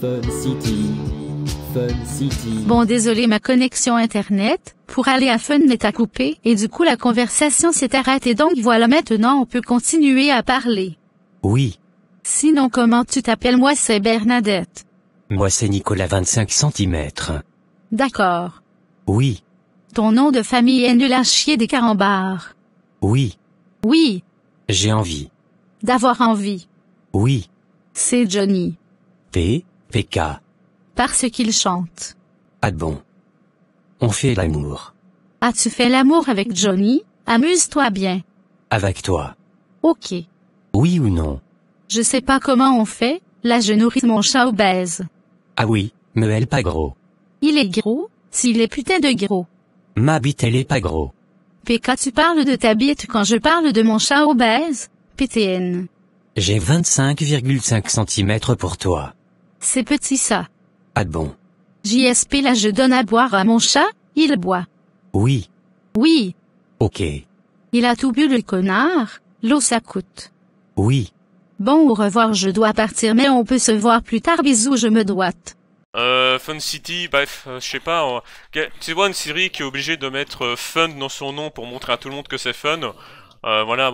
Fun City. Fun City. Bon désolé ma connexion internet, pour aller à Fun est à couper et du coup la conversation s'est arrêtée donc voilà maintenant on peut continuer à parler. Oui. Sinon comment tu t'appelles moi c'est Bernadette. Moi c'est Nicolas 25 cm. D'accord. Oui. Ton nom de famille est nul à chier des carambars. Oui. Oui. J'ai envie. D'avoir envie. Oui. C'est Johnny. T P.K. Parce qu'il chante. Ah bon. On fait l'amour. As-tu fait l'amour avec Johnny? Amuse-toi bien. Avec toi. Ok. Oui ou non? Je sais pas comment on fait, là je nourris mon chat obèse. Ah oui, mais elle pas gros. Il est gros, s'il est putain de gros. Ma bite elle est pas gros. PK tu parles de ta bite quand je parle de mon chat obèse? PTN. J'ai 25,5 cm pour toi. C'est petit ça. Ah bon JSP là je donne à boire à mon chat, il boit. Oui. Oui. Ok. Il a tout bu le connard, l'eau ça coûte. Oui. Bon au revoir je dois partir mais on peut se voir plus tard bisous je me doite. Euh, Fun City, bref, euh, je sais pas. c'est tu vois une série qui est obligée de mettre euh, Fun dans son nom pour montrer à tout le monde que c'est fun. Euh, voilà.